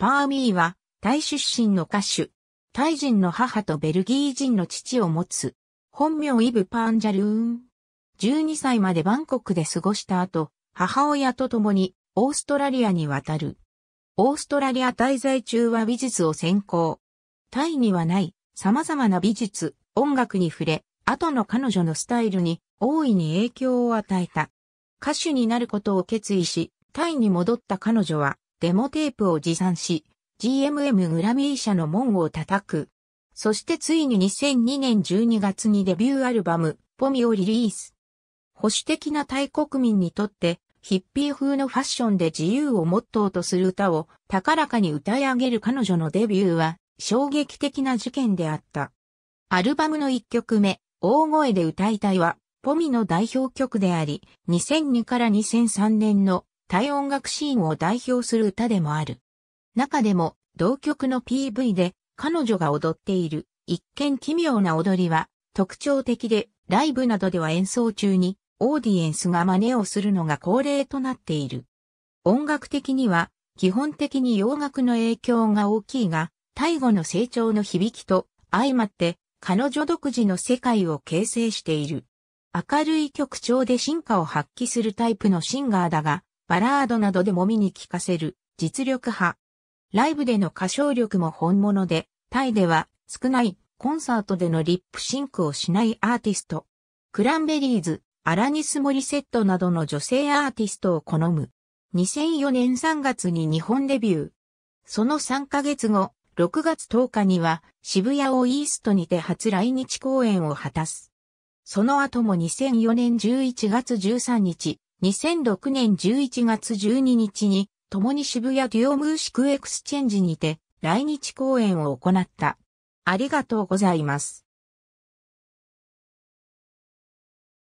パーミーは、タイ出身の歌手。タイ人の母とベルギー人の父を持つ。本名イブ・パンジャルーン。12歳までバンコクで過ごした後、母親と共にオーストラリアに渡る。オーストラリア滞在中は美術を専攻。タイにはない様々な美術、音楽に触れ、後の彼女のスタイルに大いに影響を与えた。歌手になることを決意し、タイに戻った彼女はデモテープを持参し、GMM グラミー社の門を叩く。そしてついに2002年12月にデビューアルバム、ポミをリリース。保守的なタイ国民にとって、ヒッピー風のファッションで自由をモットーとする歌を高らかに歌い上げる彼女のデビューは衝撃的な事件であった。アルバムの1曲目、大声で歌いたいは、ポミの代表曲であり、2002から2003年のタイ音楽シーンを代表する歌でもある。中でも、同曲の PV で彼女が踊っている一見奇妙な踊りは特徴的でライブなどでは演奏中にオーディエンスが真似をするのが恒例となっている。音楽的には基本的に洋楽の影響が大きいが、タイ語の成長の響きと相まって彼女独自の世界を形成している。明るい曲調で進化を発揮するタイプのシンガーだが、バラードなどでも見に聞かせる実力派。ライブでの歌唱力も本物で、タイでは少ないコンサートでのリップシンクをしないアーティスト。クランベリーズ、アラニス・モリセットなどの女性アーティストを好む。2004年3月に日本デビュー。その3ヶ月後、6月10日には渋谷をイーストにて初来日公演を果たす。その後も2004年11月13日、2006年11月12日に、共に渋谷デュオムーシクエクスチェンジにて、来日公演を行った。ありがとうございます。